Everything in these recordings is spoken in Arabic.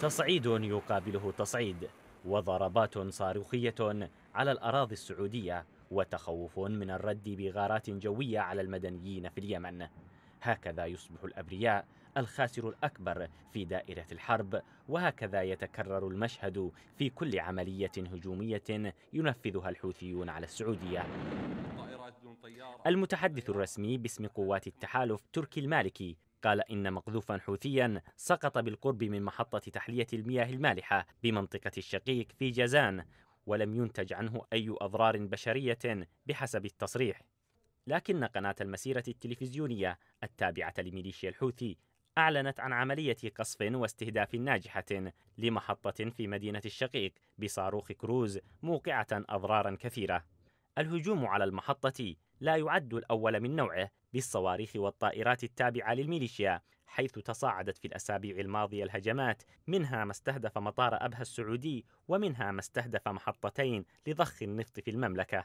تصعيد يقابله تصعيد وضربات صاروخية على الأراضي السعودية وتخوف من الرد بغارات جوية على المدنيين في اليمن هكذا يصبح الأبرياء الخاسر الأكبر في دائرة الحرب وهكذا يتكرر المشهد في كل عملية هجومية ينفذها الحوثيون على السعودية المتحدث الرسمي باسم قوات التحالف تركي المالكي قال إن مقذوفا حوثيا سقط بالقرب من محطة تحلية المياه المالحة بمنطقة الشقيق في جازان ولم ينتج عنه أي أضرار بشرية بحسب التصريح لكن قناة المسيرة التلفزيونية التابعة لميليشيا الحوثي أعلنت عن عملية قصف واستهداف ناجحة لمحطة في مدينة الشقيق بصاروخ كروز موقعة أضرارا كثيرة. الهجوم على المحطة لا يعد الأول من نوعه بالصواريخ والطائرات التابعة للميليشيا حيث تصاعدت في الأسابيع الماضية الهجمات منها ما استهدف مطار أبها السعودي ومنها ما استهدف محطتين لضخ النفط في المملكة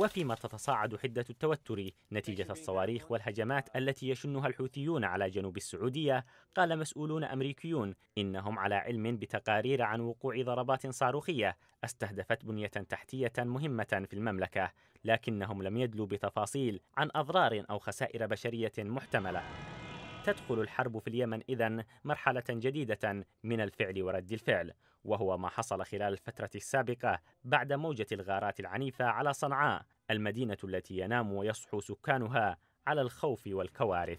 وفيما تتصاعد حدة التوتر نتيجة الصواريخ والهجمات التي يشنها الحوثيون على جنوب السعودية قال مسؤولون أمريكيون إنهم على علم بتقارير عن وقوع ضربات صاروخية استهدفت بنية تحتية مهمة في المملكة لكنهم لم يدلوا بتفاصيل عن أضرار أو خسائر بشرية محتملة تدخل الحرب في اليمن إذا مرحلة جديدة من الفعل ورد الفعل وهو ما حصل خلال الفترة السابقة بعد موجة الغارات العنيفة على صنعاء المدينة التي ينام ويصحو سكانها على الخوف والكوارث